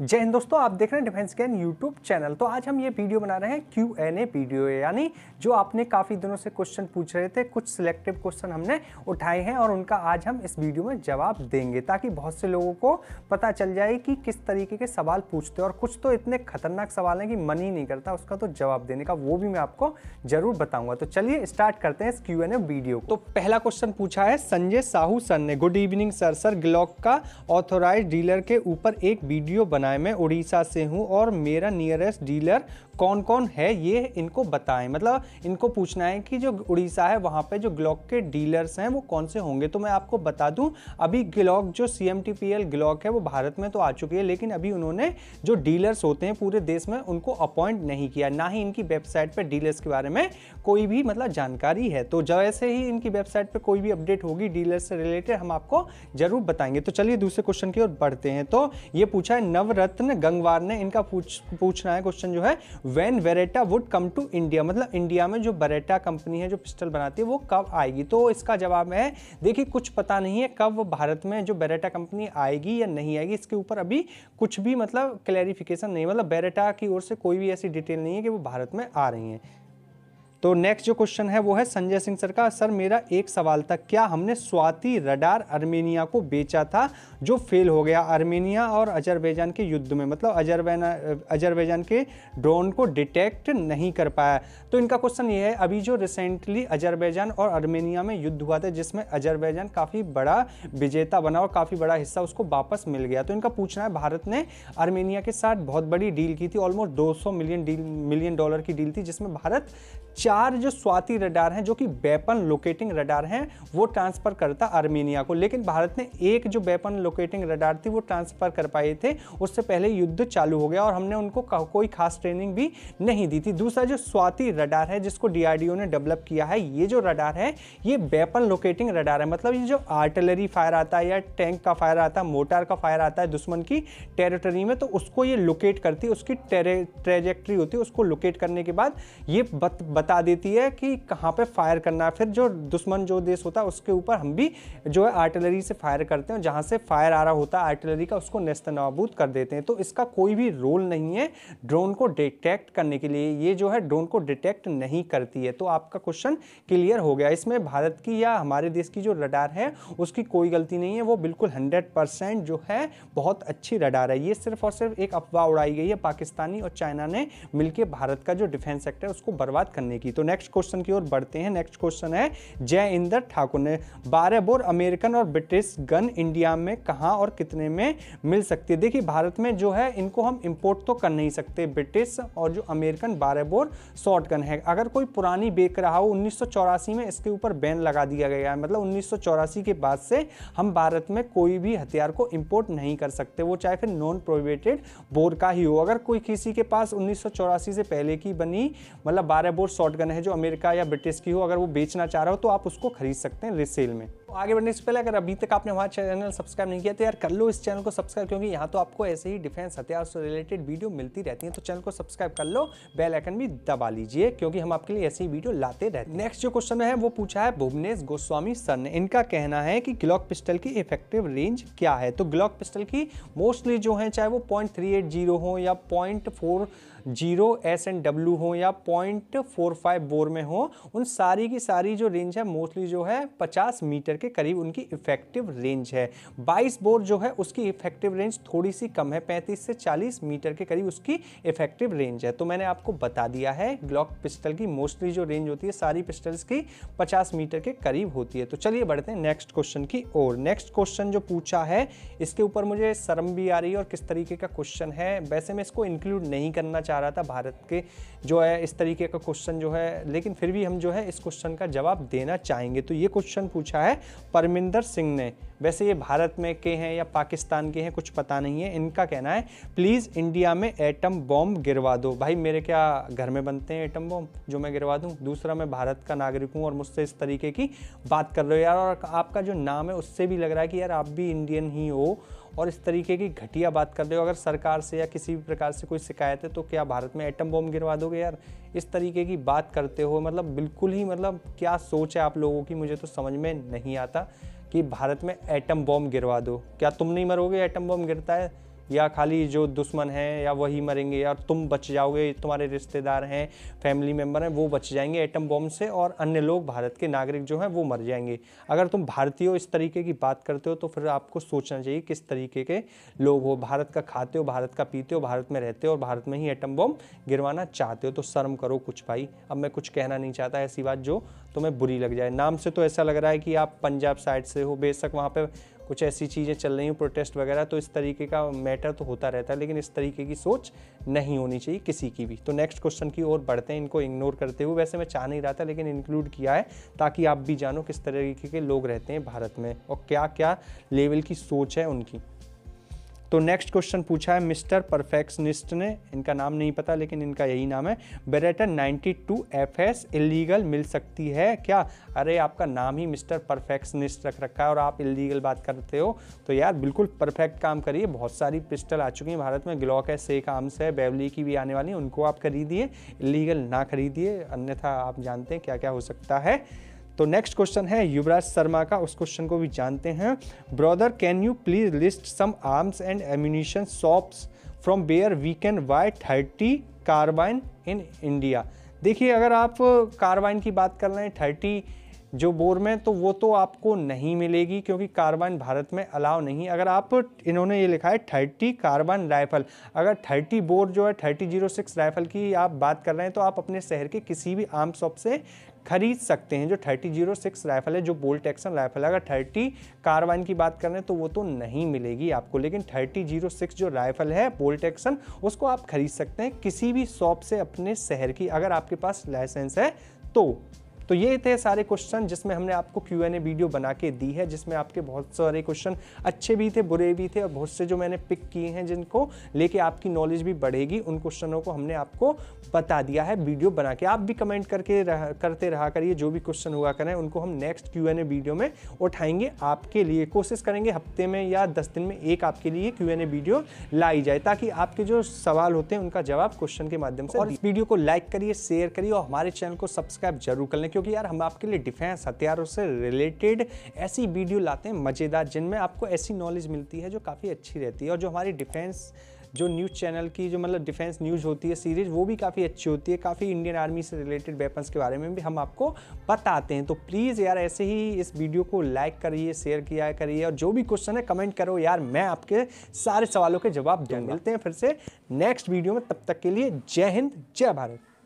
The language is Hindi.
जय हिंद दोस्तों आप देख रहे हैं डिफेंस गैन यूट्यूब चैनल तो आज हम ये वीडियो बना रहे हैं क्यू एन ए वीडियो यानी जो आपने काफ़ी दिनों से क्वेश्चन पूछ रहे थे कुछ सिलेक्टिव क्वेश्चन हमने उठाए हैं और उनका आज हम इस वीडियो में जवाब देंगे ताकि बहुत से लोगों को पता चल जाए कि किस तरीके के सवाल पूछते हैं और कुछ तो इतने खतरनाक सवाल हैं कि मन ही नहीं करता उसका तो जवाब देने का वो भी मैं आपको जरूर बताऊंगा तो चलिए स्टार्ट करते हैं इस क्यू एन ए वीडियो तो पहला क्वेश्चन पूछा है संजय साहू सर ने good evening sir sir Glock का ऑथोराइज डीलर के ऊपर एक वीडियो बना मैं उड़ीसा से हूँ और मेरा नियरेस्ट डीलर कौन कौन है ये इनको बताएं मतलब इनको पूछना है कि जो उड़ीसा है वहाँ पे जो ग्लॉक के डीलर्स हैं वो कौन से होंगे तो मैं आपको बता दूं अभी ग्लॉक जो सी एम ग्लॉक है वो भारत में तो आ चुकी है लेकिन अभी उन्होंने जो डीलर्स होते हैं पूरे देश में उनको अपॉइंट नहीं किया ना ही इनकी वेबसाइट पर डीलर्स के बारे में कोई भी मतलब जानकारी है तो जैसे ही इनकी वेबसाइट पर कोई भी अपडेट होगी डीलर्स से रिलेटेड हम आपको जरूर बताएंगे तो चलिए दूसरे क्वेश्चन की ओर बढ़ते हैं तो ये पूछा है नवरत्न गंगवार ने इनका पूछ पूछना है क्वेश्चन जो है when Beretta would come to India मतलब इंडिया में जो बरेटा कंपनी है जो पिस्टल बनाती है वो कब आएगी तो इसका जवाब है देखिए कुछ पता नहीं है कब भारत में जो बेरेटा कंपनी आएगी या नहीं आएगी इसके ऊपर अभी कुछ भी मतलब क्लैरिफिकेशन नहीं मतलब बेरेटा की ओर से कोई भी ऐसी डिटेल नहीं है कि वो भारत में आ रही हैं तो नेक्स्ट जो क्वेश्चन है वो है संजय सिंह सर का सर मेरा एक सवाल था क्या हमने स्वाति रडार अर्मेनिया को बेचा था जो फेल हो गया अर्मेनिया और अजरबैजान के युद्ध में मतलब अजरबैना अजरबैजान के ड्रोन को डिटेक्ट नहीं कर पाया तो इनका क्वेश्चन ये है अभी जो रिसेंटली अजरबैजान और अर्मेनिया में युद्ध हुआ था जिसमें अजरबैजान काफ़ी बड़ा विजेता बना और काफ़ी बड़ा हिस्सा उसको वापस मिल गया तो इनका पूछना है भारत ने अर्मेनिया के साथ बहुत बड़ी डील की थी ऑलमोस्ट दो मिलियन डील मिलियन डॉलर की डील थी जिसमें भारत चार जो स्वाति रडार हैं जो कि वेपन लोकेटिंग रडार हैं वो ट्रांसफ़र करता आर्मेनिया को लेकिन भारत ने एक जो वेपन लोकेटिंग रडार थी वो ट्रांसफ़र कर पाए थे उससे पहले युद्ध चालू हो गया और हमने उनको कोई खास ट्रेनिंग भी नहीं दी थी दूसरा जो स्वाति रडार है जिसको डीआरडीओ ने डेवलप किया है ये जो रडार है ये वेपन लोकेटिंग रडार है मतलब ये जो आर्टिलरी फायर आता है या टैंक का फायर आता है मोटार का फायर आता है दुश्मन की टेरिटरी में तो उसको ये लोकेट करती है उसकी ट्रेजेक्ट्री होती है उसको लोकेट करने के बाद ये बत, बत बता देती है कि कहाँ पे फायर करना है फिर जो दुश्मन जो देश होता है उसके ऊपर हम भी जो है आर्टिलरी से फायर करते हैं जहाँ से फायर आ रहा होता है आर्टिलरी का उसको नेस्त नाबूद कर देते हैं तो इसका कोई भी रोल नहीं है ड्रोन को डिटेक्ट करने के लिए ये जो है ड्रोन को डिटेक्ट नहीं करती है तो आपका क्वेश्चन क्लियर हो गया इसमें भारत की या हमारे देश की जो रडार है उसकी कोई गलती नहीं है वो बिल्कुल हंड्रेड परसेंट जो है बहुत अच्छी रडार है ये सिर्फ और सिर्फ एक अफवाह उड़ाई गई है पाकिस्तानी और चाइना ने मिलकर भारत का जो डिफेंस सेक्टर है उसको बर्बाद करने करने की तो नेक्स्ट क्वेश्चन की ओर बढ़ते हैं नेक्स्ट क्वेश्चन है जय इंदर ठाकुर ने बारह बोर अमेरिकन और ब्रिटिश गन इंडिया में कहाँ और कितने में मिल सकती है देखिए भारत में जो है इनको हम इम्पोर्ट तो कर नहीं सकते ब्रिटिश और जो अमेरिकन बारह बोर शॉर्ट गन है अगर कोई पुरानी बेक रहा हो उन्नीस में इसके ऊपर बैन लगा दिया गया है मतलब उन्नीस के बाद से हम भारत में कोई भी हथियार को इम्पोर्ट नहीं कर सकते वो चाहे फिर नॉन प्रोविटेड बोर का ही हो अगर कोई किसी के पास उन्नीस से पहले की बनी मतलब बारह बोर शॉर्ट शॉटगन है जो अमेरिका या ब्रिटिश की हो अगर वो बेचना चाह रहा हो तो आप उसको खरीद सकते हैं रिसेल में आगे बढ़ने से पहले अगर अभी तक आपने हमारे चैनल सब्सक्राइब नहीं किया तो यार कर लो इस चैनल को सब्सक्राइब क्योंकि यहाँ तो आपको ऐसे ही डिफेंस हथियार से रिलेटेड वीडियो मिलती रहती है तो चैनल को सब्सक्राइब कर लो बेल आइकन भी दबा लीजिए क्योंकि हम आपके लिए ऐसे ही वीडियो लाते रहते नेक्स्ट जो क्वेश्चन है वो पूछा है भुवनेश गोस्वामी सर ने इनका कहना है कि ग्लॉक पिस्टल की इफेक्टिव रेंज क्या है तो ग्लॉक पिस्टल की मोस्टली जो है चाहे वो पॉइंट हो या point zero S and W हो या पॉइंट फोर फाइव बोर में हो उन सारी की सारी जो रेंज है मोस्टली जो है पचास मीटर के करीब उनकी इफेक्टिव रेंज है बाईस बोर जो है उसकी इफेक्टिव रेंज थोड़ी सी कम है पैंतीस से चालीस मीटर के करीब उसकी इफेक्टिव रेंज है तो मैंने आपको बता दिया है ग्लॉक पिस्टल की मोस्टली जो रेंज होती है सारी पिस्टल्स की पचास मीटर के करीब होती है तो चलिए बढ़ते हैं नेक्स्ट क्वेश्चन की ओर नेक्स्ट क्वेश्चन जो पूछा है इसके ऊपर मुझे शर्म भी आ रही है और किस तरीके का क्वेश्चन है वैसे मैं इसको इंक्लूड नहीं करना चाह रहा था भारत के जो है इस तरीके का क्वेश्चन जो है लेकिन फिर भी हम जो है इस क्वेश्चन का जवाब देना चाहेंगे तो ये क्वेश्चन पूछा है परमिंदर सिंह ने वैसे ये भारत में के हैं या पाकिस्तान के हैं कुछ पता नहीं है इनका कहना है प्लीज़ इंडिया में एटम बॉम्ब गिरवा दो भाई मेरे क्या घर में बनते हैं एटम बॉम्ब जो मैं गिरवा दूँ दूसरा मैं भारत का नागरिक हूँ और मुझसे इस तरीके की बात कर रहे हो यार और आपका जो नाम है उससे भी लग रहा है कि यार आप भी इंडियन ही हो और इस तरीके की घटिया बात कर रहे हो अगर सरकार से या किसी भी प्रकार से कोई शिकायत है तो क्या भारत में एटम बॉम्ब गिरवा दोगे यार इस तरीके की बात करते हो मतलब बिल्कुल ही मतलब क्या सोच है आप लोगों की मुझे तो समझ में नहीं आता कि भारत में एटम बॉम्ब गिरवा दो क्या तुम नहीं मरोगे एटम बॉम्ब गिरता है या खाली जो दुश्मन हैं या वही मरेंगे या तुम बच जाओगे तुम्हारे रिश्तेदार हैं फैमिली मेम्बर हैं वो बच जाएंगे एटम बॉम्ब से और अन्य लोग भारत के नागरिक जो हैं वो मर जाएंगे अगर तुम भारतीय इस तरीके की बात करते हो तो फिर आपको सोचना चाहिए किस तरीके के लोग हो भारत का खाते हो भारत का पीते हो भारत में रहते हो और भारत में ही एटम बॉम्ब गिरवाना चाहते हो तो शर्म करो कुछ भाई अब मैं कुछ कहना नहीं चाहता ऐसी बात जो तुम्हें बुरी लग जाए नाम से तो ऐसा लग रहा है कि आप पंजाब साइड से हो बेशक वहाँ पर कुछ ऐसी चीज़ें चल रही हैं प्रोटेस्ट वगैरह तो इस तरीके का मैटर तो होता रहता है लेकिन इस तरीके की सोच नहीं होनी चाहिए किसी की भी तो नेक्स्ट क्वेश्चन की ओर बढ़ते हैं इनको इग्नोर करते हुए वैसे मैं चाह नहीं रहा था लेकिन इंक्लूड किया है ताकि आप भी जानो किस तरीके के लोग रहते हैं भारत में और क्या क्या लेवल की सोच है उनकी तो नेक्स्ट क्वेश्चन पूछा है मिस्टर परफेक्शनिस्ट ने इनका नाम नहीं पता लेकिन इनका यही नाम है Beretta 92 two F S illegal मिल सकती है क्या अरे आपका नाम ही मिस्टर परफेक्शनिस्ट रख रखा है और आप इलीगल बात करते हो तो यार बिल्कुल परफेक्ट काम करिए बहुत सारी पिस्टल आ चुकी हैं भारत में ग्लॉक है सेक आर्म्स है बेवली की भी आने वाली उनको आप खरीदिए इलीगल ना खरीदिए अन्यथा आप जानते हैं क्या क्या हो सकता है तो नेक्स्ट क्वेश्चन है युवराज शर्मा का उस क्वेश्चन को भी जानते हैं brother can you please list some arms and ammunition shops from where we can buy thirty carbine in India देखिए अगर आप कार्बाइन की बात कर रहे हैं थर्टी जो बोर में तो वो तो आपको नहीं मिलेगी क्योंकि कार्बाइन भारत में अलाव नहीं अगर आप इन्होंने ये लिखा है थर्टी कार्बाइन राइफल अगर थर्टी बोर जो है थर्टी जीरो सिक्स राइफल की आप बात कर रहे हैं तो आप अपने शहर के किसी भी आम शॉप से खरीद सकते हैं जो थर्टी जीरो सिक्स राइफल है जो बोल्ट एक्शन राइफल है अगर थर्टी कार्बाइन की बात कर रहे हैं तो वो तो नहीं मिलेगी आपको लेकिन थर्टी जीरो सिक्स जो राइफल है बोल्ट एक्शन उसको आप खरीद सकते हैं किसी भी शॉप से अपने शहर की अगर आपके पास लाइसेंस है तो तो ये थे सारे क्वेश्चन जिसमें हमने आपको क्यू एन ए वीडियो बना के दी है जिसमें आपके बहुत सारे क्वेश्चन अच्छे भी थे बुरे भी थे और बहुत से जो मैंने पिक किए हैं जिनको लेके आपकी नॉलेज भी बढ़ेगी उन क्वेश्चनों को हमने आपको बता दिया है वीडियो बना के आप भी कमेंट करके रह, करते रहा करिए जो भी क्वेश्चन हुआ करें उनको हम next Q N A video में उठाएंगे आपके लिए कोशिश करेंगे हफ्ते में या दस दिन में एक आपके लिए क्यू एन ए वीडियो लाई जाए ताकि आपके जो सवाल होते हैं उनका जवाब क्वेश्चन के माध्यम से और इस वीडियो को लाइक करिए शेयर करिए और हमारे चैनल को सब्सक्राइब जरूर कर लें क्योंकि यार हम आपके लिए डिफेंस हथियारों से रिलेटेड ऐसी वीडियो लाते हैं मज़ेदार जिनमें आपको ऐसी नॉलेज मिलती है जो काफ़ी अच्छी रहती है और जो हमारी डिफेंस जो न्यूज़ चैनल की जो मतलब डिफेंस न्यूज़ होती है सीरीज वो भी काफ़ी अच्छी होती है काफ़ी इंडियन आर्मी से रिलेटेड वेपन्स के बारे में भी हम आपको बताते हैं तो प्लीज़ यार ऐसे ही इस वीडियो को लाइक करिए शेयर किया करिए और जो भी क्वेश्चन है कमेंट करो यार मैं आपके सारे सवालों के जवाब दूँगा मिलते हैं फिर से नेक्स्ट वीडियो में तब तक के लिए जय हिंद जय भारत